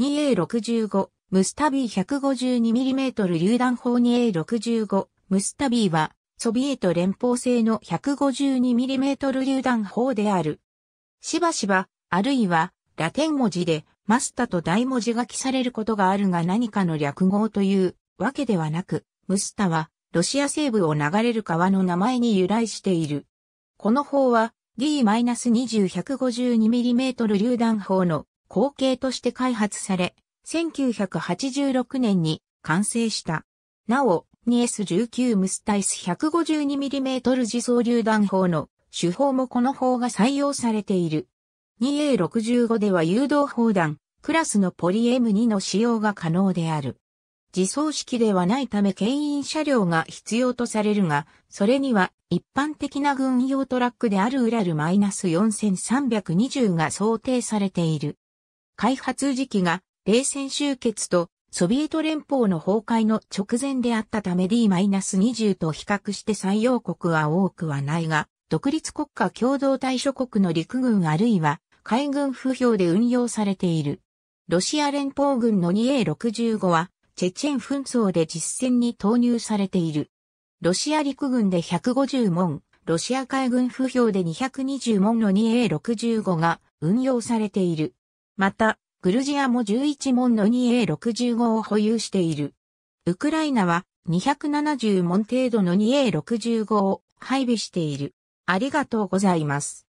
2A65、ムスタビー 152mm 榴弾砲 2A65、ムスタビーは、ソビエト連邦製の 152mm 榴弾砲である。しばしば、あるいは、ラテン文字で、マスタと大文字書きされることがあるが何かの略語というわけではなく、ムスタは、ロシア西部を流れる川の名前に由来している。この砲は、D-2152mm 0榴弾砲の後継として開発され、1986年に完成した。なお、2S19 ムスタイス 152mm 自走榴弾砲の手法もこの砲が採用されている。2A65 では誘導砲弾、クラスのポリ M2 の使用が可能である。自走式ではないため牽引車両が必要とされるが、それには一般的な軍用トラックであるウラル -4320 が想定されている。開発時期が冷戦終結とソビエト連邦の崩壊の直前であったため D-20 と比較して採用国は多くはないが、独立国家共同対処国の陸軍あるいは海軍不評で運用されている。ロシア連邦軍の 2A65 は、チェチェン紛争で実戦に投入されている。ロシア陸軍で150門、ロシア海軍不評で220門の 2A65 が運用されている。また、グルジアも11門の 2A65 を保有している。ウクライナは270門程度の 2A65 を配備している。ありがとうございます。